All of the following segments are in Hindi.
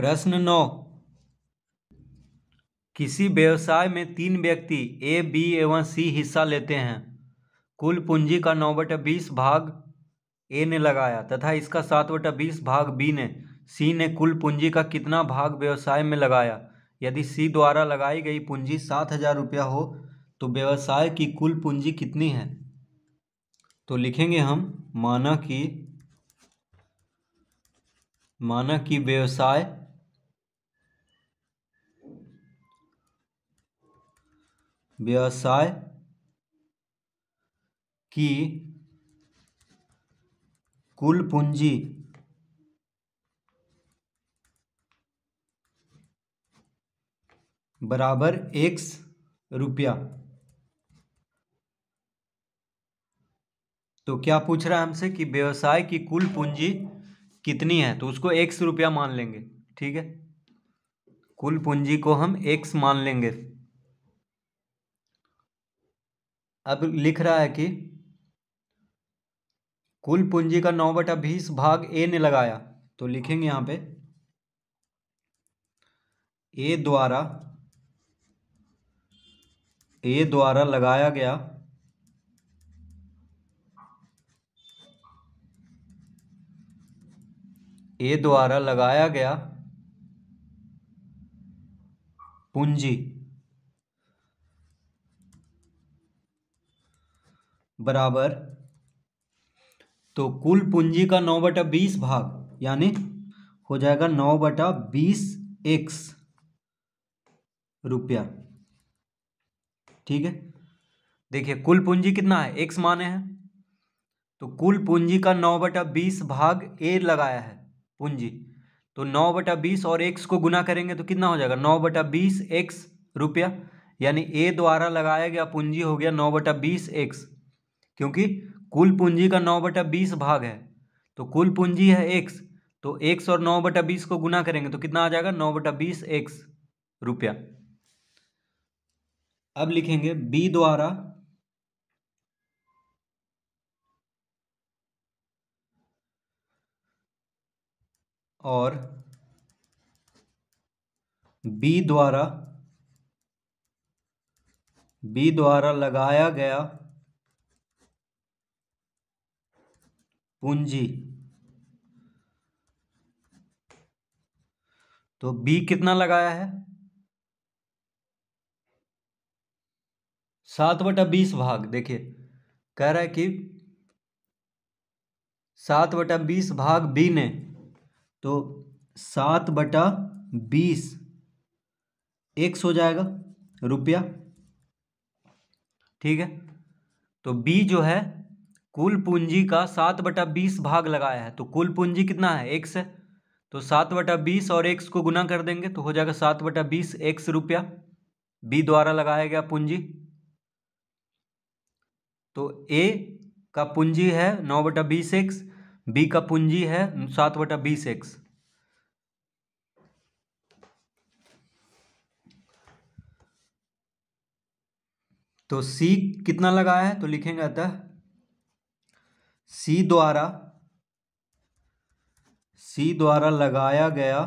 प्रश्न नौ किसी व्यवसाय में तीन व्यक्ति ए बी एवं सी हिस्सा लेते हैं कुल पूंजी का नौ बटा बीस भाग ए ने लगाया तथा इसका सात बटा बीस भाग बी ने सी ने कुल पूंजी का कितना भाग व्यवसाय में लगाया यदि सी द्वारा लगाई गई पूंजी सात हजार रुपया हो तो व्यवसाय की कुल पूंजी कितनी है तो लिखेंगे हम माना कि माना कि व्यवसाय व्यवसाय की कुल पूंजी बराबर एक्स रुपया तो क्या पूछ रहा है हमसे कि व्यवसाय की कुल पूंजी कितनी है तो उसको एक्स रुपया मान लेंगे ठीक है कुल पूंजी को हम एक मान लेंगे अब लिख रहा है कि कुल पूंजी का नौ बटा बीस भाग ए ने लगाया तो लिखेंगे यहां पे ए द्वारा ए द्वारा लगाया गया ए द्वारा लगाया गया पूंजी बराबर तो कुल पूंजी का नौ बटा बीस भाग यानी हो जाएगा नौ बटा बीस एक्स रुपया ठीक है देखिए कुल पूंजी कितना है एक्स माने हैं तो कुल पूंजी का नौ बटा बीस भाग ए लगाया है पूंजी तो नौ बटा बीस और एक्स को गुना करेंगे तो कितना हो जाएगा नौ बटा बीस एक्स रुपया यानी ए द्वारा लगाया गया पूंजी हो गया नौ बटा बीस एक्स क्योंकि कुल पूंजी का नौ बटा बीस भाग है तो कुल पूंजी है एक्स तो एक्स और नौ बटा बीस को गुना करेंगे तो कितना आ जाएगा नौ बटा बीस एक्स रुपया अब लिखेंगे बी द्वारा और बी द्वारा बी द्वारा लगाया गया पूंजी तो बी कितना लगाया है सात बटा बीस भाग देखिए कह रहा है कि सात बटा बीस भाग बी ने तो सात बटा बीस एक सौ जाएगा रुपया ठीक है तो बी जो है कुल पूंजी का सात बटा बीस भाग लगाया है तो कुल पूंजी कितना है एक्स है तो सात बटा बीस और एक्स को गुना कर देंगे तो हो जाएगा सात बटा बीस एक्स रुपया बी द्वारा लगाया गया पूंजी तो ए का पूंजी है नौ बटा बीस एक्स बी का पूंजी है सात बटा बीस एक्स तो सी कितना लगाया है तो लिखेंगे अतः सी द्वारा सी द्वारा लगाया गया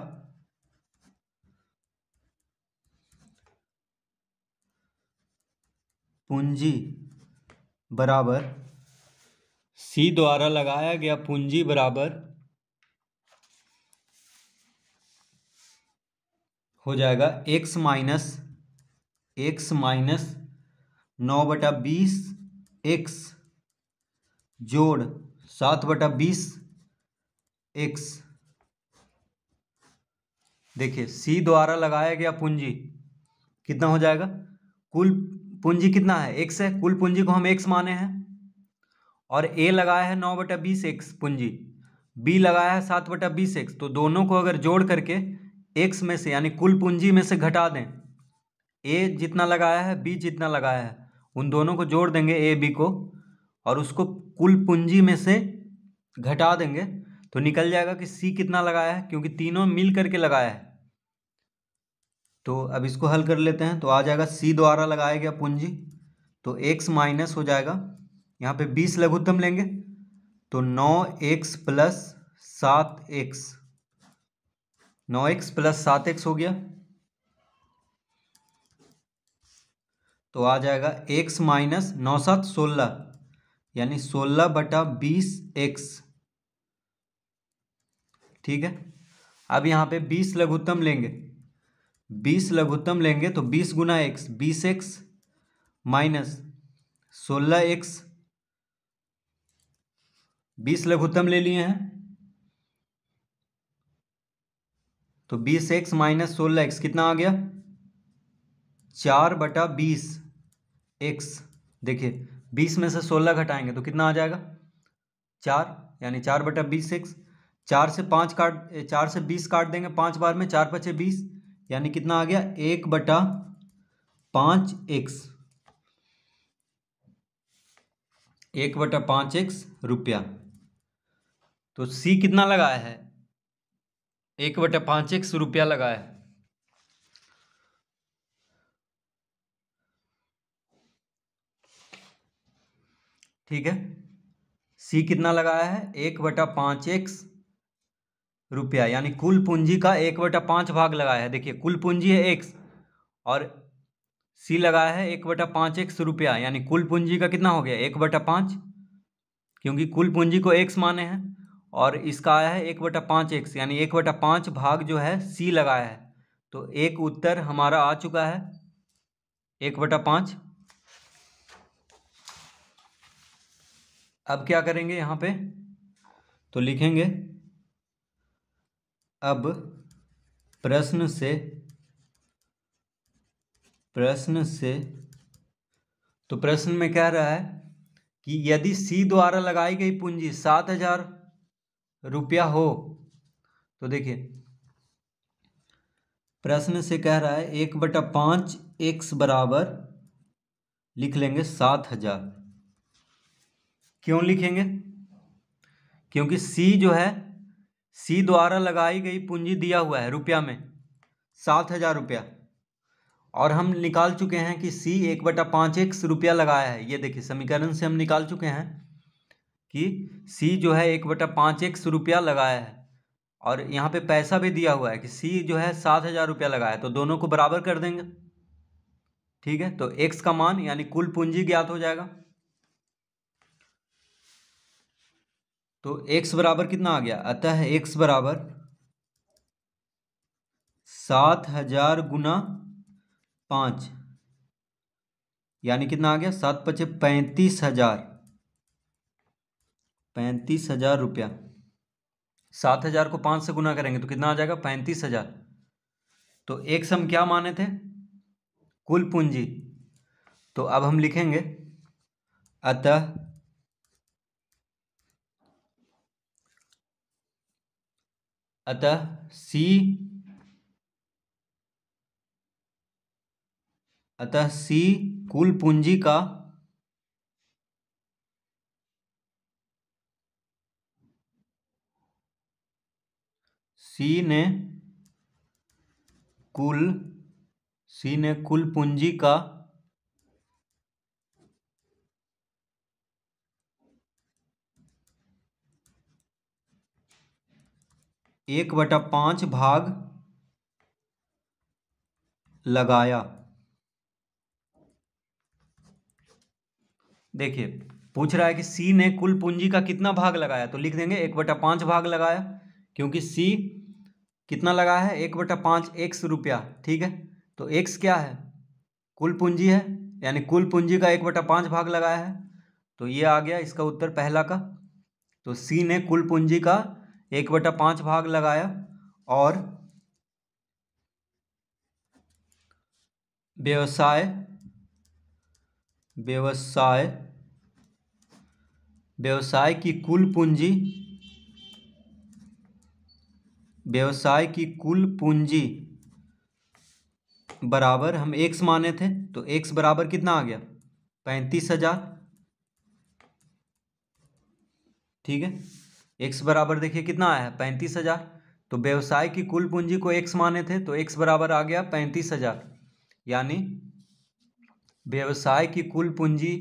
पूंजी बराबर सी द्वारा लगाया गया पूंजी बराबर हो जाएगा एक्स माइनस एक्स माइनस नौ बटा बीस एक्स जोड़ सात बटा बीस एक्स देखिए सी द्वारा लगाया गया पूंजी कितना हो जाएगा कुल पूंजी कितना है एक्स है कुल पूंजी को हम एक्स माने हैं और ए लगाया है नौ बटा बीस एक्स पूंजी बी लगाया है सात बटा बीस एक्स तो दोनों को अगर जोड़ करके एक्स में से यानी कुल पूंजी में से घटा दें ए जितना लगाया है बी जितना लगाया है उन दोनों को जोड़ देंगे ए बी को और उसको कुल पूंजी में से घटा देंगे तो निकल जाएगा कि सी कितना लगाया है क्योंकि तीनों मिल करके लगाया है तो अब इसको हल कर लेते हैं तो आ जाएगा सी द्वारा लगाया गया पूंजी तो एक्स माइनस हो जाएगा यहाँ पे बीस लघुत्तम लेंगे तो नौ एक्स प्लस सात एक्स नौ एक्स प्लस सात एक्स हो गया तो आ जाएगा एक्स माइनस नौ सात सोलह यानी सोलह बटा बीस एक्स ठीक है अब यहाँ पे बीस लघुत्तम लेंगे बीस लघुत्तम लेंगे तो बीस गुना एक्स बीस एक्स माइनस सोलह एक्स बीस लघुत्तम ले लिए हैं तो बीस एक्स माइनस सोलह एक्स कितना आ गया चार बटा बीस एक्स देखिए बीस में से सोलह घटाएंगे तो कितना आ जाएगा चार यानी चार बटा बीस सिक्स चार से पाँच काट चार से बीस काट देंगे पाँच बार में चार पचे बीस यानी कितना आ गया एक बटा पाँच एक्स एक बटा पाँच एक्स रुपया तो सी कितना लगाया है एक बटा पाँच एक्स रुपया लगाया है ठीक है सी कितना लगाया है एक बटा पाँच एक्स रुपया यानी कुल पूंजी का एक बटा पाँच भाग लगाया है देखिए कुल पूंजी है एक्स और सी लगाया है एक बटा पाँच एक्स रुपया यानी कुल पूंजी का कितना हो गया एक बटा पाँच क्योंकि कुल पूंजी को एक्स माने हैं और इसका आया है एक बटा पाँच एक्स यानी एक बटा पाँच भाग जो है सी लगाया है तो एक उत्तर हमारा आ चुका है एक बटा पाँच अब क्या करेंगे यहाँ पे तो लिखेंगे अब प्रश्न से प्रश्न से तो प्रश्न में कह रहा है कि यदि सी द्वारा लगाई गई पूंजी सात हजार रुपया हो तो देखिए प्रश्न से कह रहा है एक बटा पांच एक्स बराबर लिख लेंगे सात हजार क्यों लिखेंगे क्योंकि सी जो है सी द्वारा लगाई गई पूंजी दिया हुआ है रुपया में सात हजार रुपया और हम निकाल चुके हैं कि सी एक बटा पाँच एक रुपया लगाया है ये देखिए समीकरण से हम निकाल चुके हैं कि सी जो है एक बटा पाँच एक रुपया लगाया है और यहाँ पे पैसा भी दिया हुआ है कि सी जो है सात हजार रुपया लगाया तो दोनों को बराबर कर देंगे ठीक है तो एक्स का मान यानी कुल पूंजी ज्ञात हो जाएगा तो एक्स बराबर कितना आ गया अतः एक्स बराबर सात हजार गुना पाँच यानी कितना आ गया सात पचे पैंतीस हजार पैंतीस हजार रुपया सात हजार को पाँच से गुना करेंगे तो कितना आ जाएगा पैंतीस हजार तो एक सम क्या माने थे कुल पूंजी तो अब हम लिखेंगे अतः अतः सी अतः सी कुल पूंजी का सी ने कुल सी ने कुल पूंजी का एक बटा पांच भाग लगाया देखिए पूछ रहा है कि सी ने कुल पूंजी का कितना भाग लगाया तो लिख देंगे एक बटा पांच भाग लगाया क्योंकि सी कितना लगाया है एक बटा पांच एक्स रुपया ठीक है तो एक्स क्या है कुल पूंजी है यानी कुल पूंजी का एक बटा पांच भाग लगाया है तो ये आ गया इसका उत्तर पहला का तो सी ने कुल पूंजी का एक बटा पांच भाग लगाया और व्यवसाय व्यवसाय व्यवसाय की कुल पूंजी व्यवसाय की कुल पूंजी बराबर हम एक्स माने थे तो एक्स बराबर कितना आ गया पैंतीस हजार ठीक है एक्स बराबर देखिए कितना आया है पैंतीस हज़ार तो व्यवसाय की कुल पूंजी को एक्स माने थे तो एक्स बराबर आ गया पैंतीस हज़ार यानी व्यवसाय की कुल पूंजी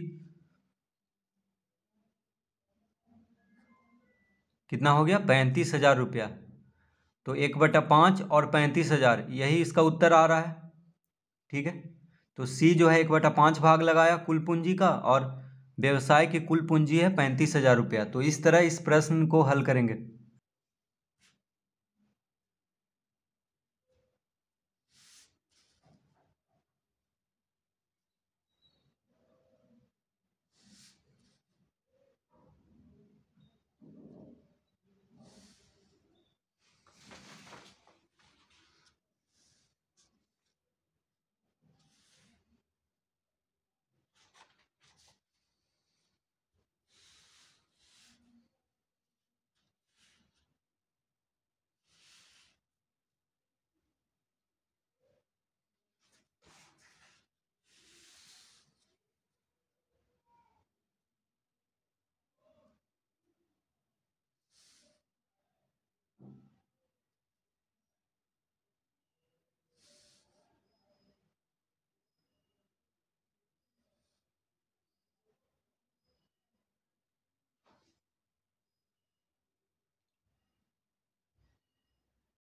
कितना हो गया पैंतीस हज़ार रुपया तो एक बटा पाँच और पैंतीस हज़ार यही इसका उत्तर आ रहा है ठीक है तो सी जो है एक बटा पाँच भाग लगाया कुल पूंजी का और व्यवसाय की कुल पूंजी है पैंतीस हजार रुपया तो इस तरह इस प्रश्न को हल करेंगे